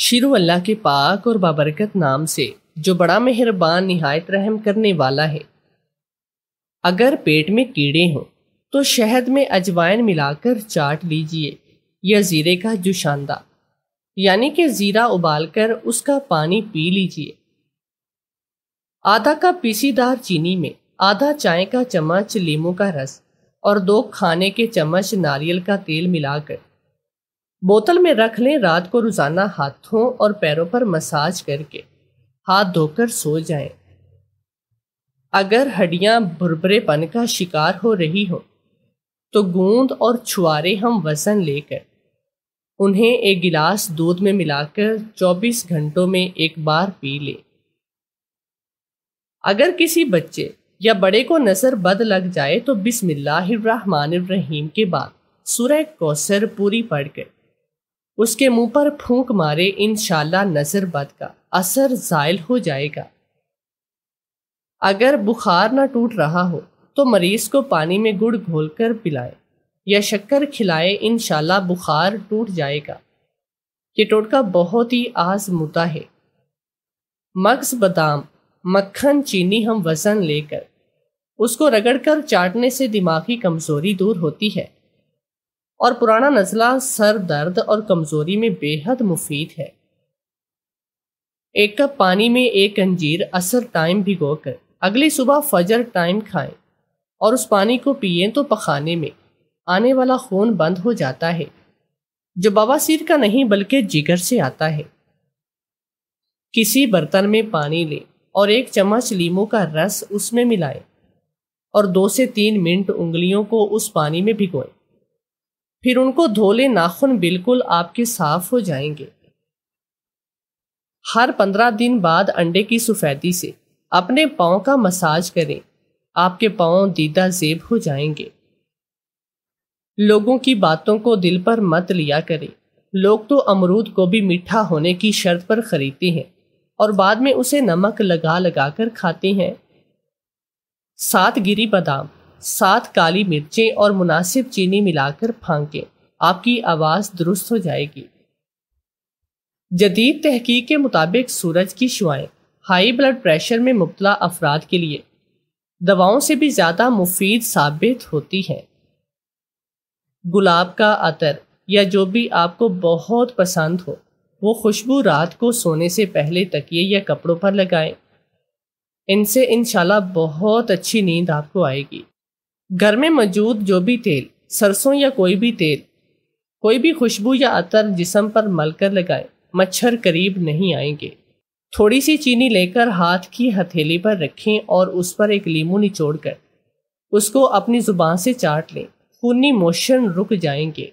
शिर अल्लाह के पाक और बाबरकत नाम से जो बड़ा मेहरबान नहायत रहम करने वाला है अगर पेट में कीड़े हों तो शहद में अजवाइन मिलाकर चाट लीजिए या ज़ीरे का जुशांदा यानी कि ज़ीरा उबालकर उसका पानी पी लीजिए आधा कप पीसीदार चीनी में आधा चाय का चम्मच लीमू का रस और दो खाने के चम्मच नारियल का तेल मिलाकर बोतल में रख लें रात को रोज़ाना हाथों और पैरों पर मसाज करके हाथ धोकर सो जाएं। अगर हड्डियां भुरभरेपन का शिकार हो रही हो तो गूंद और छुआरे हम वजन लेकर उन्हें एक गिलास दूध में मिलाकर 24 घंटों में एक बार पी लें अगर किसी बच्चे या बड़े को नज़र बद लग जाए तो बिस्मिल्लाहिर्रहमानिर्रहीम के बाद सूरह कौसर पूरी पढ़ कर उसके मुंह पर फूंक मारे इनशाला बद का असर जायल हो जाएगा अगर बुखार ना टूट रहा हो तो मरीज को पानी में गुड़ घोल कर पिलाए या शक्कर खिलाए इनशाला बुखार टूट जाएगा ये टोटका बहुत ही आजमुदा है मगज़ बादाम मक्खन चीनी हम वज़न लेकर उसको रगड़कर चाटने से दिमागी कमज़ोरी दूर होती है और पुराना नज़ला सर दर्द और कमज़ोरी में बेहद मुफीद है एक कप पानी में एक अंजीर असर टाइम भिगो कर अगली सुबह फजर टाइम खाएं और उस पानी को पिए तो पखाने में आने वाला खून बंद हो जाता है जो बवासीर का नहीं बल्कि जिगर से आता है किसी बर्तन में पानी लें और एक चम्मच लीमू का रस उसमें मिलाएं और दो से तीन मिनट उंगलियों को उस पानी में भिगोएं फिर उनको धोले नाखून बिल्कुल आपके साफ हो जाएंगे हर पंद्रह दिन बाद अंडे की सफेदी से अपने पाओ का मसाज करें आपके पाओ दीदा जेब हो जाएंगे लोगों की बातों को दिल पर मत लिया करें लोग तो अमरूद को भी मीठा होने की शर्त पर खरीदते हैं और बाद में उसे नमक लगा लगा कर खाते हैं सात गिरी बादाम सात काली मिर्चें और मुनासिब चीनी मिलाकर फांकें आपकी आवाज़ दुरुस्त हो जाएगी जदीद तहकीक के मुताबिक सूरज की शुआएं हाई ब्लड प्रेशर में मुबला अफराद के लिए दवाओं से भी ज़्यादा मुफीद साबित होती हैं गुलाब का अतर या जो भी आपको बहुत पसंद हो वो खुशबू रात को सोने से पहले तकिए या कपड़ों पर लगाएं इनसे इनशाला बहुत अच्छी नींद आपको आएगी घर में मौजूद जो भी तेल सरसों या कोई भी तेल कोई भी खुशबू या अतर जिसम पर मलकर लगाए मच्छर करीब नहीं आएंगे थोड़ी सी चीनी लेकर हाथ की हथेली पर रखें और उस पर एक लीमू निचोड़ कर उसको अपनी ज़ुबान से चाट लें खूनी मोशन रुक जाएंगे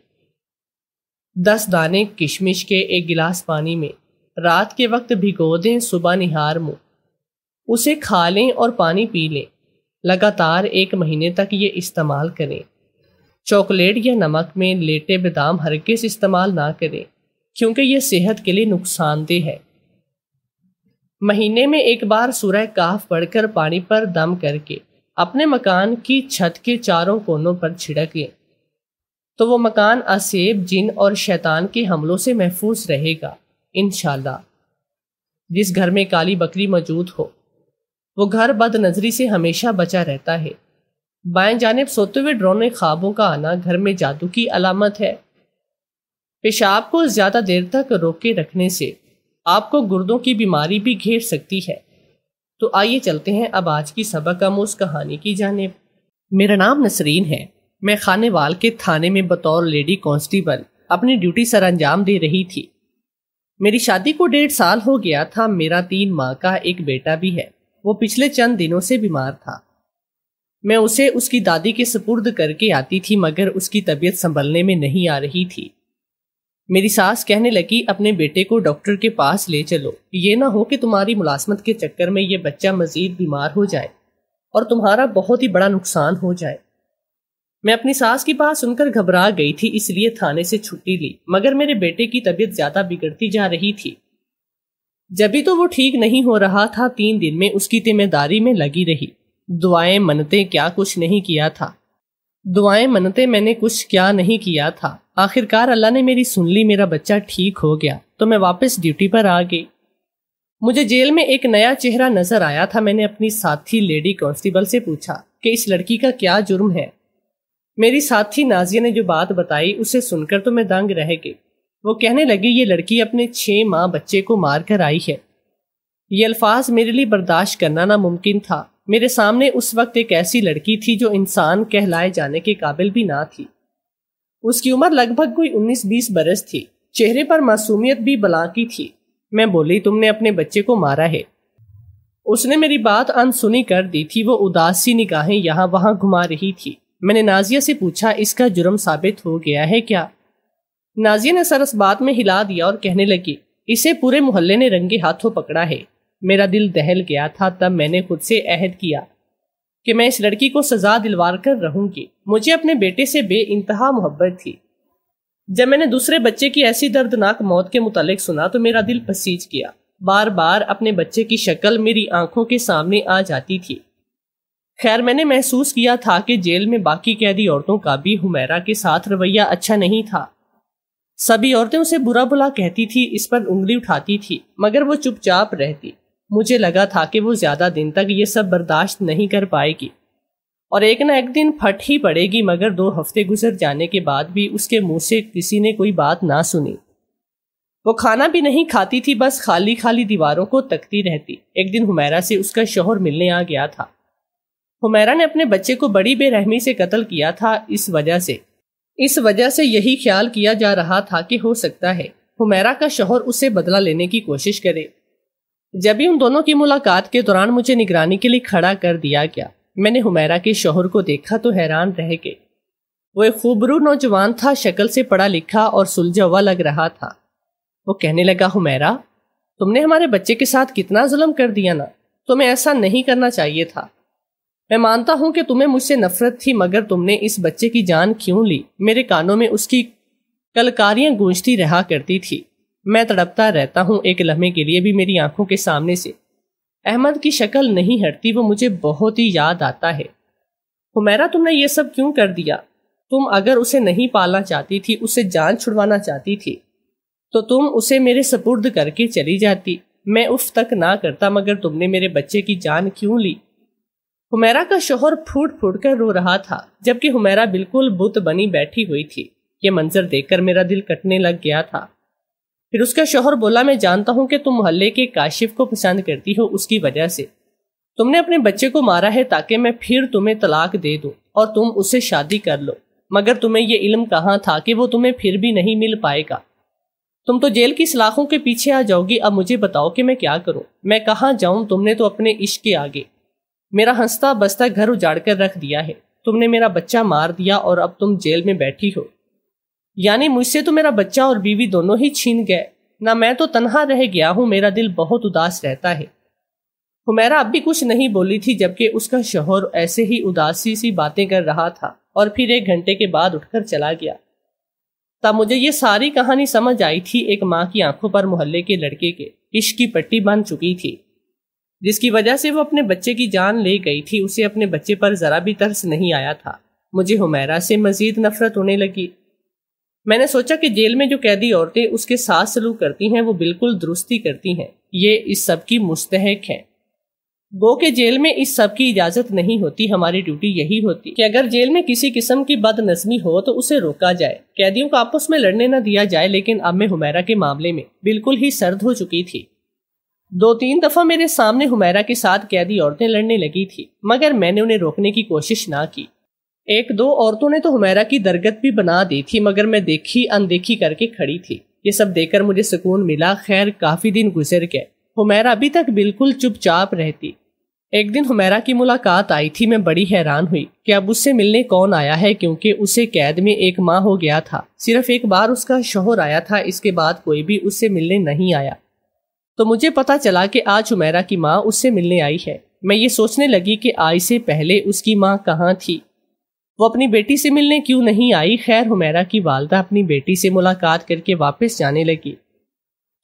दस दाने किशमिश के एक गिलास पानी में रात के वक्त भिगो दें सुबह निहार मुँह उसे खा लें और पानी पी लें लगातार एक महीने तक ये इस्तेमाल करें चॉकलेट या नमक में लेटे बादाम हरगिज़ इस्तेमाल ना करें क्योंकि ये सेहत के लिए नुकसानदेह है महीने में एक बार सूरह काफ पढ़कर पानी पर दम करके अपने मकान की छत के चारों कोनों पर छिड़क लें तो वो मकान असेब जिन और शैतान के हमलों से महफूज रहेगा इन जिस घर में काली बकरी मौजूद हो वो घर बद नजरी से हमेशा बचा रहता है बाएं जानब सोते हुए ड्रोने ख्वाबों का आना घर में जादू की अलामत है पेशाब को ज़्यादा देर तक रोके रखने से आपको गुर्दों की बीमारी भी घेर सकती है तो आइए चलते हैं अब आज की सबक उस कहानी की जानब मेरा नाम नसरीन है मैं खानेवाल के थाने में बतौर लेडी कांस्टेबल अपनी ड्यूटी सर अंजाम दे रही थी मेरी शादी को डेढ़ साल हो गया था मेरा तीन माँ का एक बेटा भी है वो पिछले चंद दिनों से बीमार था मैं उसे उसकी दादी के सपुर्द करके आती थी मगर उसकी तबीयत संभलने में नहीं आ रही थी मेरी सास कहने लगी अपने बेटे को डॉक्टर के पास ले चलो ये ना हो कि तुम्हारी मुलाजमत के चक्कर में ये बच्चा मजीद बीमार हो जाए और तुम्हारा बहुत ही बड़ा नुकसान हो जाए मैं अपनी सास की बात सुनकर घबरा गई थी इसलिए थाने से छुट्टी ली मगर मेरे बेटे की तबीयत ज्यादा बिगड़ती जा रही थी जब भी तो वो ठीक नहीं हो रहा था तीन दिन में उसकी जिम्मेदारी में लगी रही दुआएं मनते क्या कुछ नहीं किया था दुआएं मनते मैंने कुछ क्या नहीं किया था आखिरकार अल्लाह ने मेरी सुन ली मेरा बच्चा ठीक हो गया तो मैं वापस ड्यूटी पर आ गई मुझे जेल में एक नया चेहरा नजर आया था मैंने अपनी साथी लेडी कांस्टेबल से पूछा कि इस लड़की का क्या जुर्म है मेरी साथी नाजिया ने जो बात बताई उसे सुनकर तो मैं दंग रह गई वो कहने लगी ये लड़की अपने छः माँ बच्चे को मार कर आई है ये अल्फाज मेरे लिए बर्दाश्त करना नामुमकिन था मेरे सामने उस वक्त एक ऐसी लड़की थी जो इंसान कहलाए जाने के काबिल भी ना थी उसकी उम्र लगभग कोई 19-20 बरस थी चेहरे पर मासूमियत भी बला की थी मैं बोली तुमने अपने बच्चे को मारा है उसने मेरी बात अनसुनी कर दी थी वो उदासी निगाहें यहाँ वहाँ घुमा रही थी मैंने नाजिया से पूछा इसका जुर्म साबित हो गया है क्या नाजिया ने सरस बात में हिला दिया और कहने लगी इसे पूरे मोहल्ले ने रंगे हाथों पकड़ा है मेरा दिल दहल गया था तब मैंने खुद से अहद किया कि मैं इस लड़की को सजा दिलवार कर रहूंगी मुझे अपने बेटे से बे इंतहा मोहब्बत थी जब मैंने दूसरे बच्चे की ऐसी दर्दनाक मौत के मुतालिक सुना तो मेरा दिल पसीज गया बार बार अपने बच्चे की शक्ल मेरी आंखों के सामने आ जाती थी खैर मैंने महसूस किया था कि जेल में बाकी कैदी औरतों का भी हुमैरा के साथ रवैया अच्छा नहीं था सभी औरतें उसे बुरा बुला कहती थी इस पर उंगली उठाती थी मगर वो चुपचाप रहती मुझे लगा था कि वो ज्यादा दिन तक ये सब बर्दाश्त नहीं कर पाएगी और एक ना एक दिन फट ही पड़ेगी मगर दो हफ्ते गुजर जाने के बाद भी उसके मुंह से किसी ने कोई बात ना सुनी वो खाना भी नहीं खाती थी बस खाली खाली दीवारों को तकती रहती एक दिन हुमैरा से उसका शोहर मिलने आ गया था हुमैरा ने अपने बच्चे को बड़ी बेरहमी से कत्ल किया था इस वजह से इस वजह से यही ख्याल किया जा रहा था कि हो सकता है हुमैरा का शोहर उसे बदला लेने की कोशिश करे जब भी उन दोनों की मुलाकात के दौरान मुझे निगरानी के लिए खड़ा कर दिया गया मैंने हुमैरा के शोहर को देखा तो हैरान रह गए वो एक खूबरू नौजवान था शक्ल से पढ़ा लिखा और सुलझा हुआ लग रहा था वो कहने लगा हुमैरा तुमने हमारे बच्चे के साथ कितना जुल्म कर दिया ना तुम्हें ऐसा नहीं करना चाहिए था मैं मानता हूं कि तुम्हें मुझसे नफरत थी मगर तुमने इस बच्चे की जान क्यों ली मेरे कानों में उसकी कलकारियां गूंजती रहा करती थी मैं तड़पता रहता हूं एक लम्हे के लिए भी मेरी आंखों के सामने से अहमद की शक्ल नहीं हटती वो मुझे बहुत ही याद आता है हुमैरा तुमने ये सब क्यों कर दिया तुम अगर उसे नहीं पालना चाहती थी उसे जान छुड़वाना चाहती थी तो तुम उसे मेरे सपुर्द करके चली जाती मैं उफ तक ना करता मगर तुमने मेरे बच्चे की जान क्यों ली हुमैरा का शोहर फूट फूट कर रो रहा था जबकि हुमैरा बिल्कुल बुत बनी बैठी हुई थी ये मंजर देखकर मेरा दिल कटने लग गया था फिर उसका शोहर बोला मैं जानता हूँ कि तुम मोहल्ले के काशिफ को पसंद करती हो उसकी वजह से तुमने अपने बच्चे को मारा है ताकि मैं फिर तुम्हें तलाक दे दूँ और तुम उससे शादी कर लो मगर तुम्हें यह इल्म कहाँ था कि वो तुम्हें फिर भी नहीं मिल पाएगा तुम तो जेल की सलाखों के पीछे आ जाओगी अब मुझे बताओ कि मैं क्या करूँ मैं कहाँ जाऊँ तुमने तो अपने इश्क के आगे मेरा हंसता बसता घर उजाड़ कर रख दिया है तुमने मेरा बच्चा मार दिया और अब तुम जेल में बैठी हो यानी मुझसे तो मेरा बच्चा और बीवी दोनों ही छीन गए ना मैं तो तनहा रह गया हूँ मेरा दिल बहुत उदास रहता है हुमैरा अब भी कुछ नहीं बोली थी जबकि उसका शोहर ऐसे ही उदासी सी बातें कर रहा था और फिर एक घंटे के बाद उठकर चला गया तब मुझे ये सारी कहानी समझ आई थी एक माँ की आंखों पर मोहल्ले के लड़के के इश्क की पट्टी बन चुकी थी जिसकी वजह से वो अपने बच्चे की जान ले गई थी उसे अपने बच्चे पर ज़रा भी तरस नहीं आया था मुझे हुमैरा से मज़ीद नफरत होने लगी मैंने सोचा कि जेल में जो कैदी औरतें उसके साथ सलूक करती हैं वो बिल्कुल दुरुस्ती करती हैं ये इस सब की मुस्तहक हैं गो के जेल में इस सब की इजाज़त नहीं होती हमारी ड्यूटी यही होती कि अगर जेल में किसी किस्म की बदनजमी हो तो उसे रोका जाए कैदियों को आपस में लड़ने न दिया जाए लेकिन अब मैं हुमैरा के मामले में बिल्कुल ही सर्द हो चुकी थी दो तीन दफा मेरे सामने हुमैरा के साथ कैदी औरतें लड़ने लगी थी मगर मैंने उन्हें रोकने की कोशिश ना की एक दो औरतों ने तो हुमैरा की दरगत भी बना दी थी मगर मैं देखी अनदेखी करके खड़ी थी ये सब देखकर मुझे सुकून मिला खैर काफी दिन गुजर गए हुमैरा अभी तक बिल्कुल चुपचाप रहती एक दिन हुमैरा की मुलाकात आई थी मैं बड़ी हैरान हुई कि अब उससे मिलने कौन आया है क्योंकि उसे कैद में एक माह हो गया था सिर्फ एक बार उसका शोहर आया था इसके बाद कोई भी उससे मिलने नहीं आया तो मुझे पता चला कि आज हुमैरा की माँ उससे मिलने आई है मैं ये सोचने लगी कि आई से पहले उसकी माँ कहाँ थी वो अपनी बेटी से मिलने क्यों नहीं आई खैर हुमैरा की वालदा अपनी बेटी से मुलाकात करके वापस जाने लगी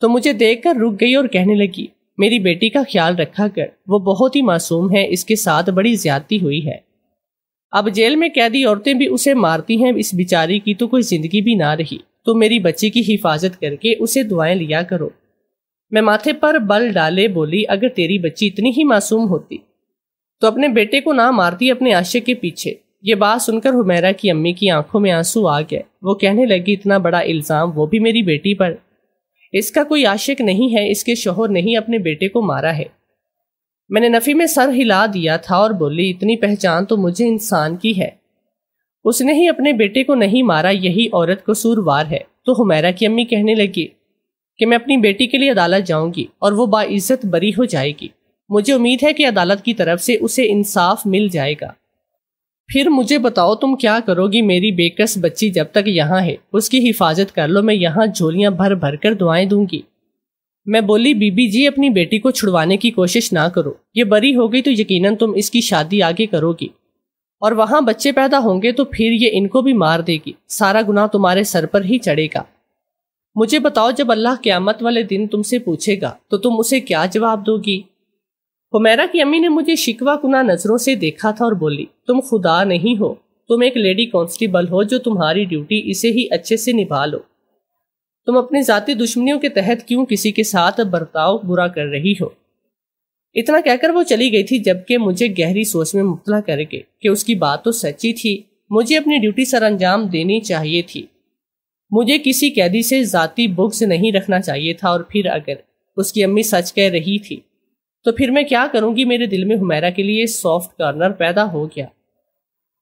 तो मुझे देखकर रुक गई और कहने लगी मेरी बेटी का ख्याल रखा कर वो बहुत ही मासूम है इसके साथ बड़ी ज्यादती हुई है अब जेल में कैदी औरतें भी उसे मारती हैं इस बेचारी की तो कोई जिंदगी भी ना रही तो मेरी बच्ची की हिफाजत करके उसे दुआएं लिया करो मैं माथे पर बल डाले बोली अगर तेरी बच्ची इतनी ही मासूम होती तो अपने बेटे को ना मारती अपने आशे के पीछे ये बात सुनकर हुमैरा की अम्मी की आंखों में आंसू आ गए वो कहने लगी इतना बड़ा इल्ज़ाम वो भी मेरी बेटी पर इसका कोई आशिक नहीं है इसके शोहर ने ही अपने बेटे को मारा है मैंने नफ़ी में सर हिला दिया था और बोली इतनी पहचान तो मुझे इंसान की है उसने ही अपने बेटे को नहीं मारा यही औरत कसूरवार है तो हुमैरा की अम्मी कहने लगी कि मैं अपनी बेटी के लिए अदालत जाऊंगी और वो बाइज्जत बरी हो जाएगी मुझे उम्मीद है कि अदालत की तरफ से उसे इंसाफ मिल जाएगा फिर मुझे बताओ तुम क्या करोगी मेरी बेकस बच्ची जब तक यहाँ है उसकी हिफाजत कर लो मैं यहाँ झोलियाँ भर भर कर दुआएं दूंगी मैं बोली बीबी जी अपनी बेटी को छुड़वाने की कोशिश ना करो ये बरी हो गई तो यकीनन तुम इसकी शादी आगे करोगी और वहाँ बच्चे पैदा होंगे तो फिर ये इनको भी मार देगी सारा गुनाह तुम्हारे सर पर ही चढ़ेगा मुझे बताओ जब अल्लाह क्यामत वाले दिन तुमसे पूछेगा तो तुम उसे क्या जवाब दोगी हुमैरा की अम्मी ने मुझे शिकवा कुना नज़रों से देखा था और बोली तुम खुदा नहीं हो तुम एक लेडी कांस्टेबल हो जो तुम्हारी ड्यूटी इसे ही अच्छे से निभा लो तुम अपने ज़ाती दुश्मनियों के तहत क्यों किसी के साथ बर्ताव बुरा कर रही हो इतना कहकर वो चली गई थी जबकि मुझे गहरी सोच में मुबतला करके कि उसकी बात तो सच्ची थी मुझे अपनी ड्यूटी सर अंजाम देनी चाहिए थी मुझे किसी कैदी से जाती बुक्स नहीं रखना चाहिए था और फिर अगर उसकी अम्मी सच कह रही थी तो फिर मैं क्या करूंगी मेरे दिल में हुमैरा के लिए सॉफ्ट कॉर्नर पैदा हो गया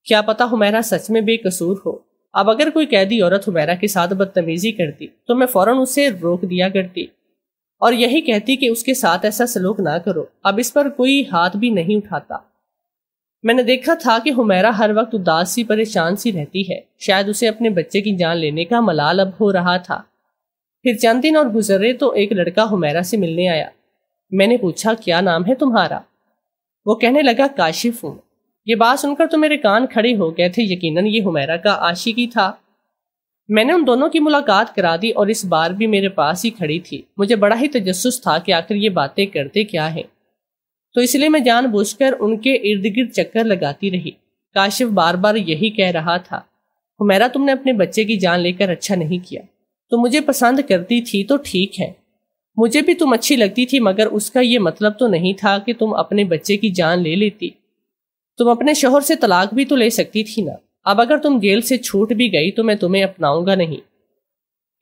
क्या पता हुमैरा सच में बेकसूर हो अब अगर कोई कैदी औरत हुमैरा के साथ बदतमीजी करती तो मैं फौरन उसे रोक दिया करती और यही कहती कि उसके साथ ऐसा सलूक ना करो अब इस पर कोई हाथ भी नहीं उठाता मैंने देखा था कि हुमैरा हर वक्त उदास सी परेशान सी रहती है शायद उसे अपने बच्चे की जान लेने का मलाल अब हो रहा था फिर चंद दिन और गुजरे तो एक लड़का हुमैरा से मिलने आया मैंने पूछा क्या नाम है तुम्हारा वो कहने लगा काशिफ हूँ ये बात सुनकर तो मेरे कान खड़े हो गए थे यकीनन ये हुमैरा का आशिकी था मैंने उन दोनों की मुलाकात करा दी और इस बार भी मेरे पास ही खड़ी थी मुझे बड़ा ही तजस्स था कि आखिर ये बातें करते क्या हैं तो इसलिए मैं जानबूझकर उनके इर्द गिर्द चक्कर लगाती रही काशिफ बार बार यही कह रहा था हुमेरा तुमने अपने बच्चे की जान लेकर अच्छा नहीं किया तो मुझे पसंद करती थी तो ठीक है मुझे भी तुम अच्छी लगती थी मगर उसका ये मतलब तो नहीं था कि तुम अपने बच्चे की जान ले लेती तुम अपने शोहर से तलाक भी तो ले सकती थी ना अब अगर तुम जेल से छूट भी गई तो मैं तुम्हें अपनाऊंगा नहीं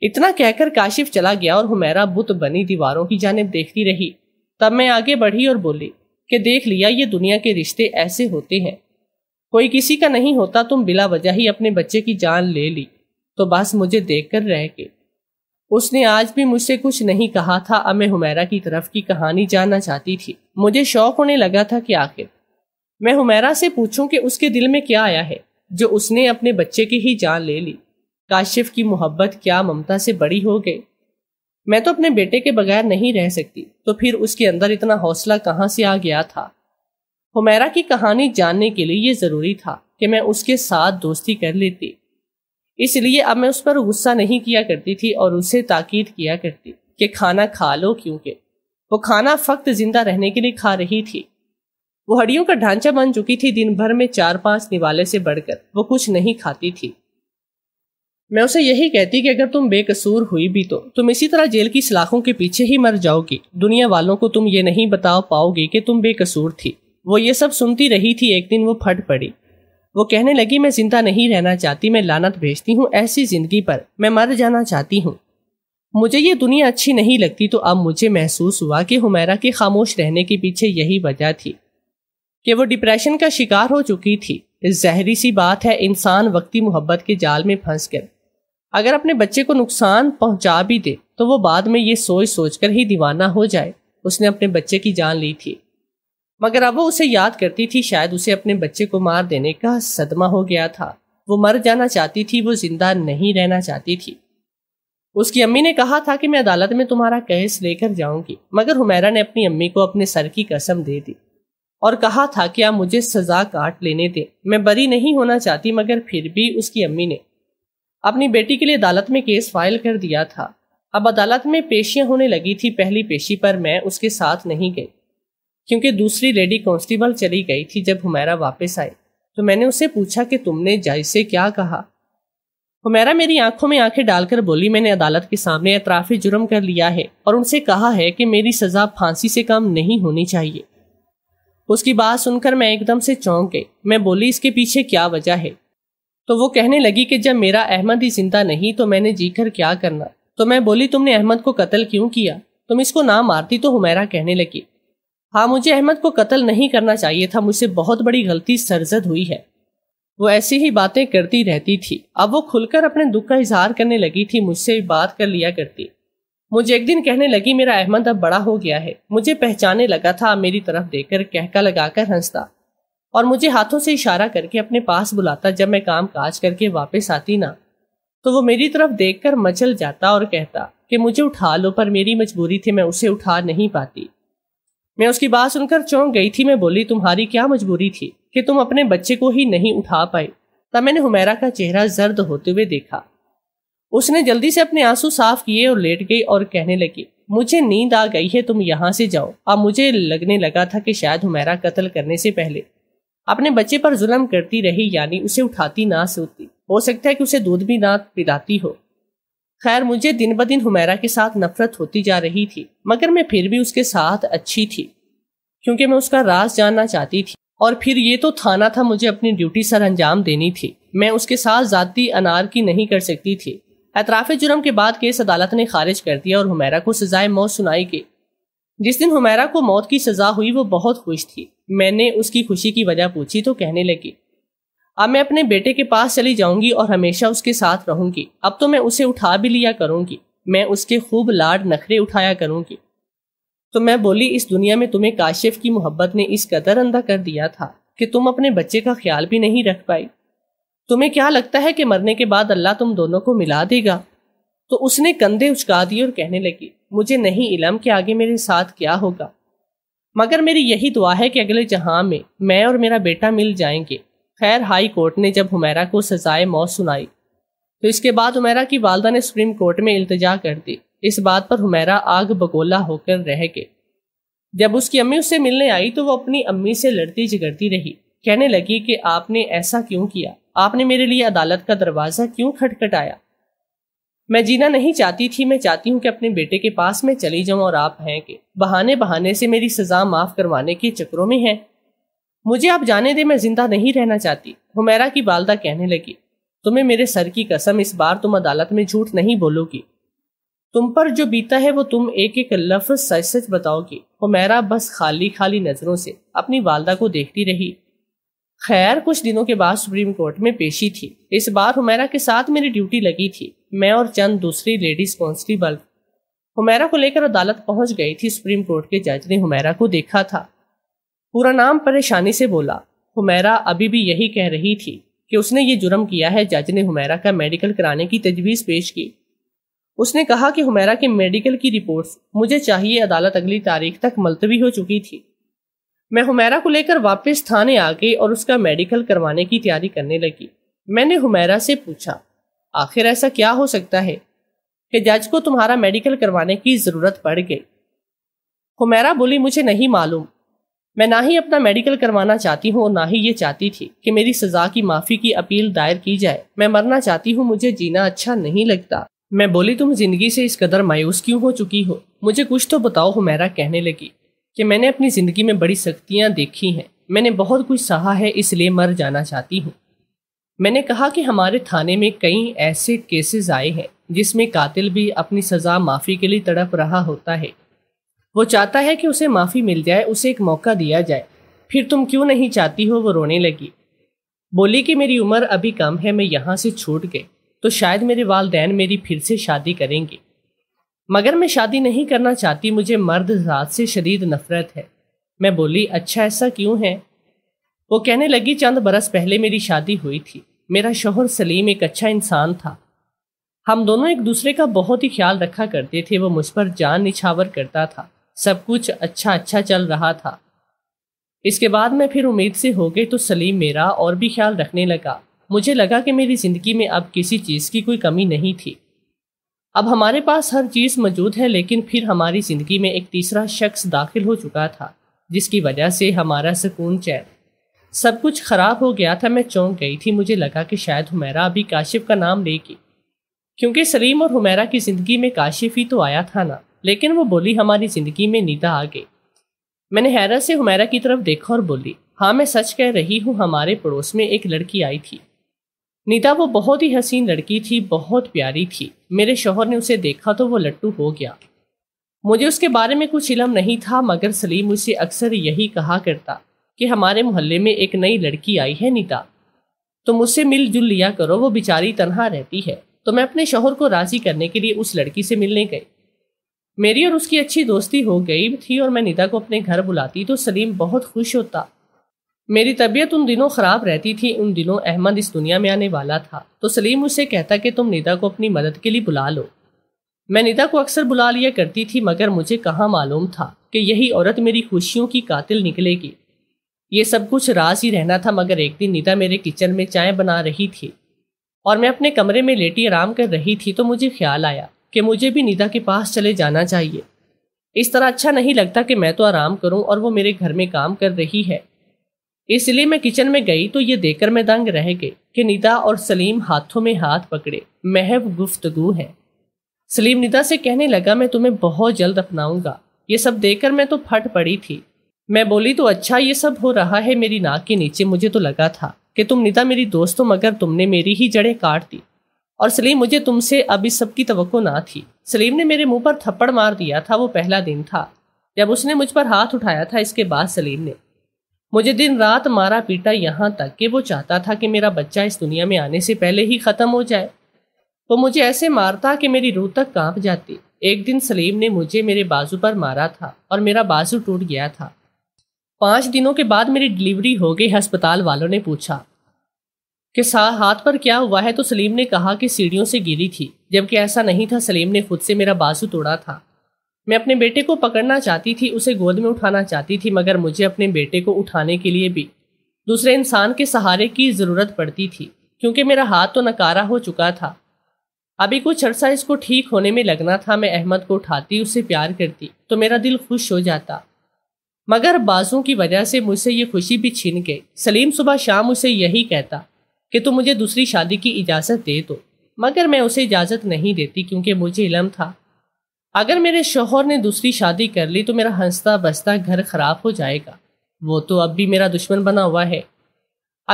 इतना कहकर काशिफ चला गया और हुमेरा बुत बनी दीवारों की जानब देखती रही तब मैं आगे बढ़ी और बोली कि देख लिया ये दुनिया के रिश्ते ऐसे होते हैं कोई किसी का नहीं होता तुम बिला वजह ही अपने बच्चे की जान ले ली तो बस मुझे देख कर रह गए उसने आज भी मुझसे कुछ नहीं कहा था अब मैं हुमैरा की तरफ की कहानी जानना चाहती थी मुझे शौक होने लगा था कि आखिर मैं हुमैरा से पूछूं कि उसके दिल में क्या आया है जो उसने अपने बच्चे की ही जान ले ली काशिफ की मोहब्बत क्या ममता से बड़ी हो गई मैं तो अपने बेटे के बगैर नहीं रह सकती तो फिर उसके अंदर इतना हौसला कहाँ से आ गया था हुमैरा की कहानी जानने के लिए यह ज़रूरी था कि मैं उसके साथ दोस्ती कर लेती इसलिए अब मैं उस पर गुस्सा नहीं किया करती थी और उसे ताकीद किया करती कि खाना खा लो क्योंकि वो खाना फ़क्त जिंदा रहने के लिए खा रही थी वो हड्डियों का ढांचा बन चुकी थी दिन भर में चार पांच निवाले से बढ़कर वो कुछ नहीं खाती थी मैं उसे यही कहती कि अगर तुम बेकसूर हुई भी तो तुम इसी तरह जेल की सलाखों के पीछे ही मर जाओगी दुनिया वालों को तुम ये नहीं बता पाओगे कि तुम बेकसूर थी वो ये सब सुनती रही थी एक दिन वो फट पड़ी वो कहने लगी मैं जिंदा नहीं रहना चाहती मैं लानत भेजती हूँ ऐसी जिंदगी पर मैं मर जाना चाहती हूँ मुझे ये दुनिया अच्छी नहीं लगती तो अब मुझे महसूस हुआ कि हुमैरा के खामोश रहने के पीछे यही वजह थी कि वो डिप्रेशन का शिकार हो चुकी थी जहरी सी बात है इंसान वक्ती मोहब्बत के जाल में फंस कर अगर अपने बच्चे को नुकसान पहुंचा भी दे तो वो बाद में ये सोच सोच कर ही दीवाना हो जाए उसने अपने बच्चे की जान ली थी मगर अब वो उसे याद करती थी शायद उसे अपने बच्चे को मार देने का सदमा हो गया था वो मर जाना चाहती थी वो जिंदा नहीं रहना चाहती थी उसकी अम्मी ने कहा था कि मैं अदालत में तुम्हारा केस लेकर जाऊंगी मगर हुमैरा ने अपनी अम्मी को अपने सर की कसम दे दी और कहा था कि आप मुझे सजा काट लेने दें मैं बरी नहीं होना चाहती मगर फिर भी उसकी अम्मी ने अपनी बेटी के लिए अदालत में केस फाइल कर दिया था अब अदालत में पेशियां होने लगी थी पहली पेशी पर मैं उसके साथ नहीं गई क्योंकि दूसरी लेडी कांस्टेबल चली गई थी जब हुमैरा वापस आई तो मैंने उससे पूछा कि तुमने जज से क्या कहा हुमैरा मेरी आंखों में आंखें डालकर बोली मैंने अदालत के सामने एतराफी जुर्म कर लिया है और उनसे कहा है कि मेरी सज़ा फांसी से कम नहीं होनी चाहिए उसकी बात सुनकर मैं एकदम से चौंक गई मैं बोली इसके पीछे क्या वजह है तो वो कहने लगी कि जब मेरा अहमद ही जिंदा नहीं तो मैंने जीकर क्या करना तो मैं बोली तुमने अहमद को कत्ल क्यों किया तुम इसको ना मारती तो हुमैरा कहने लगी हाँ मुझे अहमद को कत्ल नहीं करना चाहिए था मुझसे बहुत बड़ी गलती सरजद हुई है वो ऐसी ही बातें करती रहती थी अब वो खुलकर अपने दुख का इजहार करने लगी थी मुझसे बात कर लिया करती मुझे एक दिन कहने लगी मेरा अहमद अब बड़ा हो गया है मुझे पहचाने लगा था मेरी तरफ देखकर कहका लगाकर हंसता और मुझे हाथों से इशारा करके अपने पास बुलाता जब मैं काम काज करके वापस आती ना तो वो मेरी तरफ देखकर मचल जाता और कहता कि मुझे उठा लो पर मेरी मजबूरी थी मैं उसे उठा नहीं पाती मैं उसकी बात सुनकर चौंक गई थी मैं बोली तुम्हारी क्या मजबूरी थी कि तुम अपने बच्चे को ही नहीं उठा पाई तब मैंने हुमैरा का चेहरा जर्द होते हुए देखा उसने जल्दी से अपने आंसू साफ किए और लेट गई और कहने लगी मुझे नींद आ गई है तुम यहाँ से जाओ अब मुझे लगने लगा था कि शायद हुमैरा कत्ल करने से पहले अपने बच्चे पर जुल्म करती रही यानी उसे उठाती ना सोती हो सकता है कि उसे दूध भी ना पिलाती हो खैर मुझे दिन ब दिन हुमैरा के साथ नफरत होती जा रही थी मगर मैं फिर भी उसके साथ अच्छी थी क्योंकि मैं उसका राज जानना चाहती थी और फिर ये तो थाना था मुझे अपनी ड्यूटी सर अंजाम देनी थी मैं उसके साथ जाती अनार की नहीं कर सकती थी एतराफ़ जुर्म के बाद केस अदालत ने खारिज कर दिया और हुमैरा को सजाए मौत सुनाई गई जिस दिन हुमैरा को मौत की सजा हुई वो बहुत खुश थी मैंने उसकी खुशी की वजह पूछी तो कहने लगी अब मैं अपने बेटे के पास चली जाऊंगी और हमेशा उसके साथ रहूंगी अब तो मैं उसे उठा भी लिया करूंगी मैं उसके खूब लाड नखरे उठाया करूंगी तो मैं बोली इस दुनिया में तुम्हें काशिफ की मोहब्बत ने इस कदर अंधा कर दिया था कि तुम अपने बच्चे का ख्याल भी नहीं रख पाई तुम्हें क्या लगता है कि मरने के बाद अल्लाह तुम दोनों को मिला देगा तो उसने कंधे उचका दिए और कहने लगी मुझे नहीं इलम कि आगे मेरे साथ क्या होगा मगर मेरी यही दुआ है कि अगले जहां में मैं और मेरा बेटा मिल जाएंगे खैर हाई कोर्ट ने जब हुमैरा को सजाए मौत सुनाई तो इसके बाद हुमैरा की वालदा ने सुप्रीम कोर्ट में इल्तजा कर दी इस बात पर हुमैरा आग बगोला होकर रह गए जब उसकी अम्मी उससे मिलने आई तो वो अपनी अम्मी से लड़ती झगड़ती रही कहने लगी कि आपने ऐसा क्यों किया आपने मेरे लिए अदालत का दरवाज़ा क्यों खटखटाया मैं जीना नहीं चाहती थी मैं चाहती हूँ कि अपने बेटे के पास मैं चली जाऊँ और आप हैं कि बहाने बहाने से मेरी सजा माफ करवाने के चक्रों में है मुझे आप जाने दे मैं जिंदा नहीं रहना चाहती हुमेरा की वालदा कहने लगी तुम्हें मेरे सर की कसम इस बार तुम अदालत में झूठ नहीं बोलोगी तुम पर जो बीता है वो तुम एक एक लफ्ज सच सच बताओगी हुमेरा बस खाली खाली नजरों से अपनी वालदा को देखती रही खैर कुछ दिनों के बाद सुप्रीम कोर्ट में पेशी थी इस बार हुमेरा के साथ मेरी ड्यूटी लगी थी मैं और चंद दूसरी लेडीज कॉन्स्टेबल हुमैरा को लेकर अदालत पहुंच गई थी सुप्रीम कोर्ट के जज ने हुमैरा को देखा था पूरा नाम परेशानी से बोला हुमैरा अभी भी यही कह रही थी कि उसने ये जुर्म किया है जज ने हुमैरा का मेडिकल कराने की तजवीज़ पेश की उसने कहा कि हुमैरा के मेडिकल की रिपोर्ट्स मुझे चाहिए अदालत अगली तारीख तक मुलतवी हो चुकी थी मैं हुमैरा को लेकर वापस थाने आ गई और उसका मेडिकल करवाने की तैयारी करने लगी मैंने हुमैरा से पूछा आखिर ऐसा क्या हो सकता है कि जज को तुम्हारा मेडिकल करवाने की ज़रूरत पड़ गई हुमेरा बोली मुझे नहीं मालूम मैं ना ही अपना मेडिकल करवाना चाहती हूँ और ना ही ये चाहती थी कि मेरी सज़ा की माफ़ी की अपील दायर की जाए मैं मरना चाहती हूँ मुझे जीना अच्छा नहीं लगता मैं बोली तुम जिंदगी से इस कदर मायूस क्यों हो चुकी हो मुझे कुछ तो बताओ हुमेरा कहने लगी कि मैंने अपनी ज़िंदगी में बड़ी सख्तियाँ देखी हैं मैंने बहुत कुछ सहा है इसलिए मर जाना चाहती हूँ मैंने कहा कि हमारे थाने में कई ऐसे केसेस आए हैं जिसमें कातिल भी अपनी सज़ा माफ़ी के लिए तड़प रहा होता है वो चाहता है कि उसे माफ़ी मिल जाए उसे एक मौका दिया जाए फिर तुम क्यों नहीं चाहती हो वो रोने लगी बोली कि मेरी उम्र अभी कम है मैं यहाँ से छूट गई तो शायद मेरे वालदेन मेरी फिर से शादी करेंगे मगर मैं शादी नहीं करना चाहती मुझे मर्द रात से शदीद नफरत है मैं बोली अच्छा ऐसा क्यों है वो कहने लगी चंद बरस पहले मेरी शादी हुई थी मेरा शोहर सलीम एक अच्छा इंसान था हम दोनों एक दूसरे का बहुत ही ख्याल रखा करते थे वो मुझ पर जान निछावर करता था सब कुछ अच्छा अच्छा चल रहा था इसके बाद मैं फिर उम्मीद से हो गई तो सलीम मेरा और भी ख्याल रखने लगा मुझे लगा कि मेरी ज़िंदगी में अब किसी चीज़ की कोई कमी नहीं थी अब हमारे पास हर चीज़ मौजूद है लेकिन फिर हमारी ज़िंदगी में एक तीसरा शख्स दाखिल हो चुका था जिसकी वजह से हमारा सुकून चैन सब कुछ ख़राब हो गया था मैं चौंक गई थी मुझे लगा कि शायद हुमैरा अभी काशिफ का नाम लेगी क्योंकि सलीम और हुमैरा की ज़िंदगी में काशिफ ही तो आया था ना लेकिन वो बोली हमारी ज़िंदगी में नीदा आ गई मैंने हैरत से हुमैरा की तरफ देखा और बोली हाँ मैं सच कह रही हूँ हमारे पड़ोस में एक लड़की आई थी नीता वो बहुत ही हसीन लड़की थी बहुत प्यारी थी मेरे शोहर ने उसे देखा तो वो लट्टू हो गया मुझे उसके बारे में कुछ इलम नहीं था मगर सलीम उसे अक्सर यही कहा करता कि हमारे मोहल्ले में एक नई लड़की आई है नीता तो उससे मिलजुल लिया करो वो बेचारी तनहा रहती है तो मैं अपने शोहर को राज़ी करने के लिए उस लड़की से मिलने गई मेरी और उसकी अच्छी दोस्ती हो गई थी और मैं नीता को अपने घर बुलाती तो सलीम बहुत खुश होता मेरी तबीयत उन दिनों ख़राब रहती थी उन दिनों अहमद इस दुनिया में आने वाला था तो सलीम उसे कहता कि तुम नीता को अपनी मदद के लिए बुला लो मैं नीता को अक्सर बुला लिया करती थी मगर मुझे कहाँ मालूम था कि यही औरत मेरी खुशियों की कातिल निकलेगी ये सब कुछ राज ही रहना था मगर एक दिन नीता मेरे किचन में चाय बना रही थी और मैं अपने कमरे में लेटी आराम कर रही थी तो मुझे ख्याल आया कि मुझे भी नीता के पास चले जाना चाहिए इस तरह अच्छा नहीं लगता कि मैं तो आराम करूं और वो मेरे घर में काम कर रही है इसलिए मैं किचन में गई तो ये देखकर मैं दंग रह गई कि नीता और सलीम हाथों में हाथ पकड़े महव गुफ्तगु है सलीम निदा से कहने लगा मैं तुम्हें बहुत जल्द अपनाऊंगा ये सब देखकर मैं तो फट पड़ी थी मैं बोली तो अच्छा ये सब हो रहा है मेरी नाक के नीचे मुझे तो लगा था कि तुम निता मेरी दोस्त हो मगर तुमने मेरी ही जड़ें काट दी और सलीम मुझे तुमसे अब इस सब की तो ना थी सलीम ने मेरे मुंह पर थप्पड़ मार दिया था वो पहला दिन था जब उसने मुझ पर हाथ उठाया था इसके बाद सलीम ने मुझे दिन रात मारा पीटा यहाँ तक कि वो चाहता था कि मेरा बच्चा इस दुनिया में आने से पहले ही ख़त्म हो जाए वो मुझे ऐसे मारता कि मेरी रूह तक कांप जाती एक दिन सलीम ने मुझे मेरे बाजू पर मारा था और मेरा बाजू टूट गया था पाँच दिनों के बाद मेरी डिलीवरी हो गई अस्पताल वालों ने पूछा कि सा हाथ पर क्या हुआ है तो सलीम ने कहा कि सीढ़ियों से गिरी थी जबकि ऐसा नहीं था सलीम ने खुद से मेरा बाजू तोड़ा था मैं अपने बेटे को पकड़ना चाहती थी उसे गोद में उठाना चाहती थी मगर मुझे अपने बेटे को उठाने के लिए भी दूसरे इंसान के सहारे की ज़रूरत पड़ती थी क्योंकि मेरा हाथ तो नकारा हो चुका था अभी कुछ अर्सा इसको ठीक होने में लगना था मैं अहमद को उठाती उसे प्यार करती तो मेरा दिल खुश हो जाता मगर बाजों की वजह से मुझसे ये खुशी भी छीन गई सलीम सुबह शाम उसे यही कहता कि तुम मुझे दूसरी शादी की इजाज़त दे दो मगर मैं उसे इजाज़त नहीं देती क्योंकि मुझे इलम था अगर मेरे शोहर ने दूसरी शादी कर ली तो मेरा हंसता बसता घर ख़राब हो जाएगा वो तो अब भी मेरा दुश्मन बना हुआ है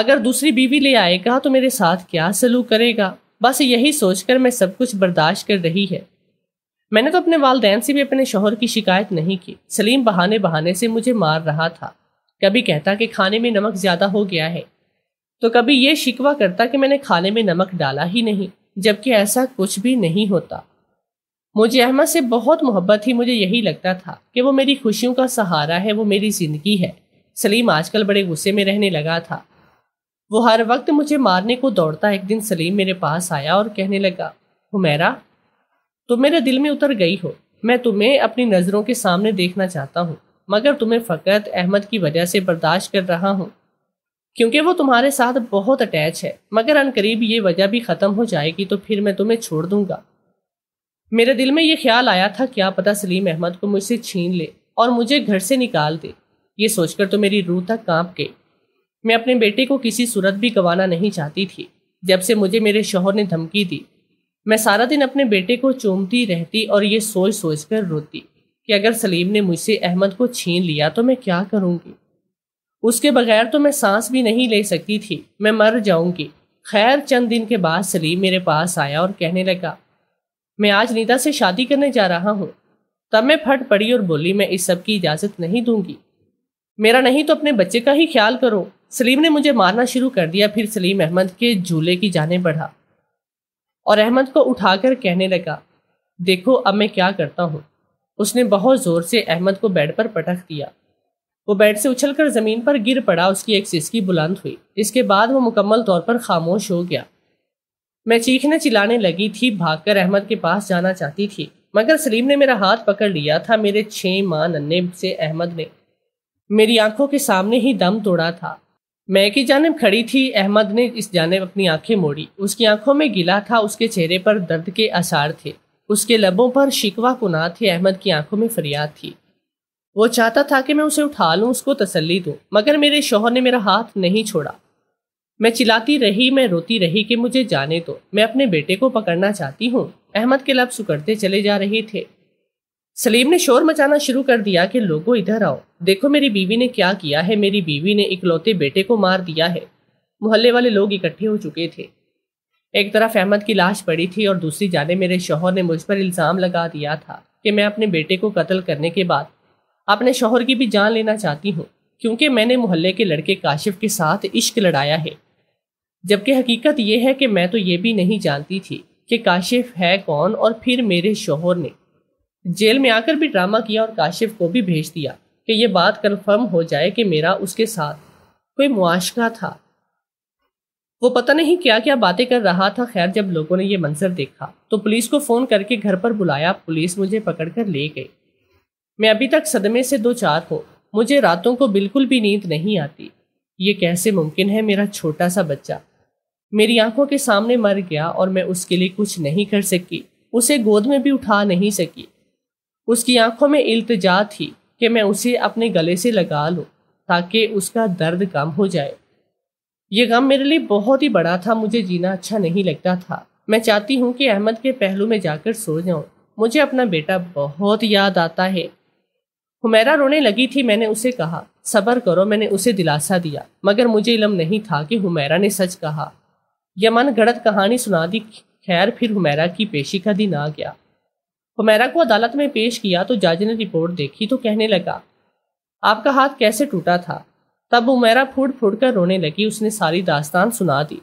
अगर दूसरी बीवी ले आएगा तो मेरे साथ क्या सलूक करेगा बस यही सोचकर मैं सब कुछ बर्दाश्त कर रही है मैंने तो अपने वालदेन से भी अपने शोहर की शिकायत नहीं की सलीम बहाने बहाने से मुझे मार रहा था कभी कहता कि खाने में नमक ज़्यादा हो गया है तो कभी ये शिकवा करता कि मैंने खाने में नमक डाला ही नहीं जबकि ऐसा कुछ भी नहीं होता मुझे अहमद से बहुत मोहब्बत थी मुझे यही लगता था कि वो मेरी खुशियों का सहारा है वो मेरी ज़िंदगी है सलीम आजकल बड़े गुस्से में रहने लगा था वो हर वक्त मुझे मारने को दौड़ता एक दिन सलीम मेरे पास आया और कहने लगा हुमैरा तुम तो मेरे दिल में उतर गई हो मैं तुम्हें अपनी नज़रों के सामने देखना चाहता हूँ मगर तुम्हें फ़कत अहमद की वजह से बर्दाश्त कर रहा हूँ क्योंकि वो तुम्हारे साथ बहुत अटैच है मगर अनकरीब ये वजह भी ख़त्म हो जाएगी तो फिर मैं तुम्हें छोड़ दूंगा मेरे दिल में ये ख्याल आया था क्या पता सलीम अहमद को मुझसे छीन ले और मुझे घर से निकाल दे ये सोचकर तो मेरी रूह तक कांप गई मैं अपने बेटे को किसी सूरत भी गंवाना नहीं चाहती थी जब से मुझे मेरे शोहर ने धमकी दी मैं सारा दिन अपने बेटे को चूमती रहती और ये सोच सोच कर रोती कि अगर सलीम ने मुझसे अहमद को छीन लिया तो मैं क्या करूँगी उसके बगैर तो मैं सांस भी नहीं ले सकती थी मैं मर जाऊँगी खैर चंद दिन के बाद सलीम मेरे पास आया और कहने लगा मैं आज नीता से शादी करने जा रहा हूँ तब मैं फट पड़ी और बोली मैं इस सब की इजाज़त नहीं दूंगी मेरा नहीं तो अपने बच्चे का ही ख्याल करो सलीम ने मुझे मारना शुरू कर दिया फिर सलीम अहमद के झूले की जाने बढ़ा और अहमद को उठाकर कहने लगा देखो अब मैं क्या करता हूँ उसने बहुत ज़ोर से अहमद को बेड पर पटक दिया वो बेड से उछलकर ज़मीन पर गिर पड़ा उसकी एक सिसकी बुलंद हुई इसके बाद वो मुकम्मल तौर पर खामोश हो गया मैं चीखने चिल्लाने लगी थी भागकर अहमद के पास जाना चाहती थी मगर सलीम ने मेरा हाथ पकड़ लिया था मेरे छः माँ नन्हे से अहमद ने मेरी आंखों के सामने ही दम तोड़ा था मैं की जानब खड़ी थी अहमद ने इस जानब अपनी आंखें मोड़ी उसकी आंखों में गिला था उसके चेहरे पर दर्द के आसार थे उसके लबों पर शिकवा कुना थे अहमद की आंखों में फरियाद थी वो चाहता था कि मैं उसे उठा लूं उसको तसल्ली दूं मगर मेरे शोहर ने मेरा हाथ नहीं छोड़ा मैं चिल्लाती रही मैं रोती रही कि मुझे जाने दो मैं अपने बेटे को पकड़ना चाहती हूँ अहमद के लब सुकड़ते चले जा रहे थे सलीम ने शोर मचाना शुरू कर दिया कि लोगों इधर आओ देखो मेरी बीवी ने क्या किया है मेरी बीवी ने इकलौते बेटे को मार दिया है मोहल्ले वाले लोग इकट्ठे हो चुके थे एक तरफ अहमद की लाश पड़ी थी और दूसरी जाने मेरे शोहर ने मुझ पर इल्ज़ाम लगा दिया था कि मैं अपने बेटे को कत्ल करने के बाद अपने शोहर की भी जान लेना चाहती हूँ क्योंकि मैंने मोहल्ले के लड़के काशिफ के साथ इश्क लड़ाया है जबकि हकीकत यह है कि मैं तो ये भी नहीं जानती थी कि काशिफ है कौन और फिर मेरे शोहर ने जेल में आकर भी ड्रामा किया और काशिफ को भी भेज दिया कि यह बात कन्फर्म हो जाए कि मेरा उसके साथ कोई मुआशका था वो पता नहीं क्या क्या बातें कर रहा था खैर जब लोगों ने यह मंजर देखा तो पुलिस को फ़ोन करके घर पर बुलाया पुलिस मुझे पकड़ कर ले गई मैं अभी तक सदमे से दो चार हो मुझे रातों को बिल्कुल भी नींद नहीं आती ये कैसे मुमकिन है मेरा छोटा सा बच्चा मेरी आंखों के सामने मर गया और मैं उसके लिए कुछ नहीं कर सकी उसे गोद में भी उठा नहीं सकी उसकी आंखों में इल्तजा थी कि मैं उसे अपने गले से लगा लूँ ताकि उसका दर्द कम हो जाए ये गम मेरे लिए बहुत ही बड़ा था मुझे जीना अच्छा नहीं लगता था मैं चाहती हूँ कि अहमद के पहलू में जाकर सो जाऊँ मुझे अपना बेटा बहुत याद आता है हुमेरा रोने लगी थी मैंने उसे कहा सब्र करो मैंने उसे दिलासा दिया मगर मुझे इलम नहीं था कि हुमेरा ने सच कहा यमन गढ़त गलत कहानी सुना दी खैर फिर हुमैरा की पेशी का दिन आ गया हुमैरा को अदालत में पेश किया तो जज ने रिपोर्ट देखी तो कहने लगा आपका हाथ कैसे टूटा था तब उमेरा फूट फूट कर रोने लगी उसने सारी दास्तान सुना दी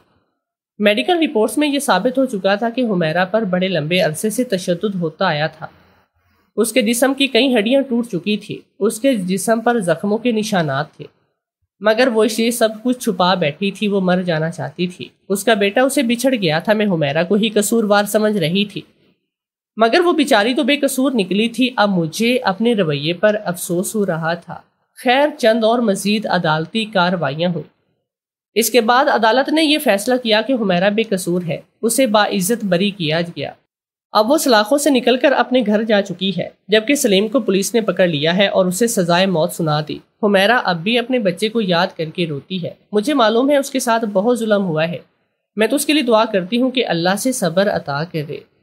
मेडिकल रिपोर्ट्स में यह साबित हो चुका था कि हुमैरा पर बड़े लंबे अरसे से तशद होता आया था उसके जिसम की कई हड्डियां टूट चुकी थी उसके जिसम पर जख्मों के निशानात थे मगर वो इसलिए सब कुछ छुपा बैठी थी वो मर जाना चाहती थी उसका बेटा उसे बिछड़ गया था मैं हुमैरा को ही कसूरवार समझ रही थी मगर वो बेचारी तो बेकसूर निकली थी अब मुझे अपने रवैये पर अफसोस हो रहा था खैर चंद और मजीद अदालती कार्रवाइयाँ हुई इसके बाद अदालत ने यह फैसला किया कि हुमैरा बेकसूर है उसे बाइज्जत बरी किया गया अब वो सलाखों से निकलकर अपने घर जा चुकी है जबकि सलीम को पुलिस ने पकड़ लिया है और उसे सजाए मौत सुना दी हुमैरा अब भी अपने बच्चे को याद करके रोती है मुझे मालूम है उसके साथ बहुत जुल्म हुआ है मैं तो उसके लिए दुआ करती हूँ कि अल्लाह से सब्र अता करे